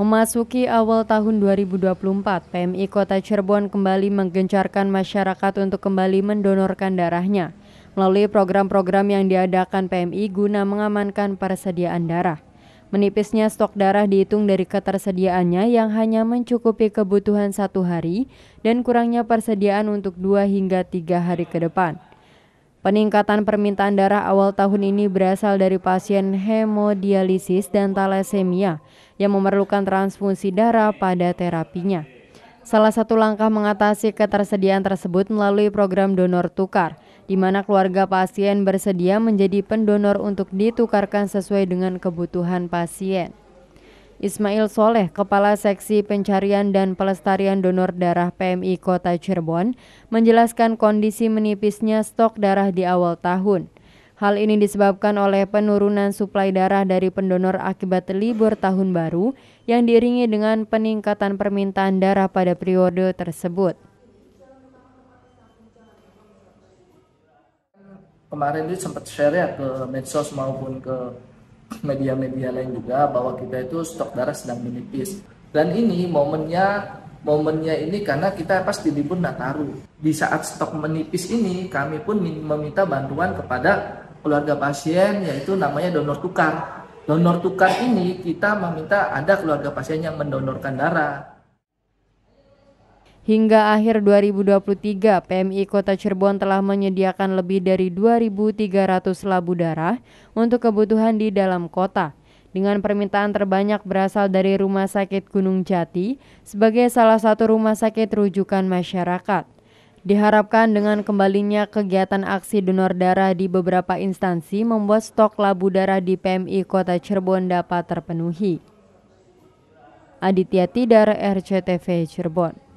Memasuki awal tahun 2024, PMI Kota Cirebon kembali menggencarkan masyarakat untuk kembali mendonorkan darahnya melalui program-program yang diadakan PMI guna mengamankan persediaan darah. Menipisnya stok darah dihitung dari ketersediaannya yang hanya mencukupi kebutuhan satu hari dan kurangnya persediaan untuk dua hingga tiga hari ke depan. Peningkatan permintaan darah awal tahun ini berasal dari pasien hemodialisis dan talasemia yang memerlukan transfusi darah pada terapinya. Salah satu langkah mengatasi ketersediaan tersebut melalui program donor tukar, di mana keluarga pasien bersedia menjadi pendonor untuk ditukarkan sesuai dengan kebutuhan pasien. Ismail Soleh, Kepala Seksi Pencarian dan Pelestarian Donor Darah PMI Kota Cirebon, menjelaskan kondisi menipisnya stok darah di awal tahun. Hal ini disebabkan oleh penurunan suplai darah dari pendonor akibat libur tahun baru yang diiringi dengan peningkatan permintaan darah pada periode tersebut. Kemarin itu sempat share ya ke medsos maupun ke media-media lain juga bahwa kita itu stok darah sedang menipis. Dan ini momennya momennya ini karena kita pas di libur Nataru. Di saat stok menipis ini kami pun meminta bantuan kepada keluarga pasien yaitu namanya donor tukar. Donor tukar ini kita meminta ada keluarga pasien yang mendonorkan darah. Hingga akhir 2023, PMI Kota Cirebon telah menyediakan lebih dari 2.300 labu darah untuk kebutuhan di dalam kota. Dengan permintaan terbanyak berasal dari Rumah Sakit Gunung Jati sebagai salah satu rumah sakit rujukan masyarakat. Diharapkan dengan kembalinya kegiatan aksi donor darah di beberapa instansi membuat stok labu darah di PMI Kota Cirebon dapat terpenuhi. Aditya Tidar, RCTV Cirebon.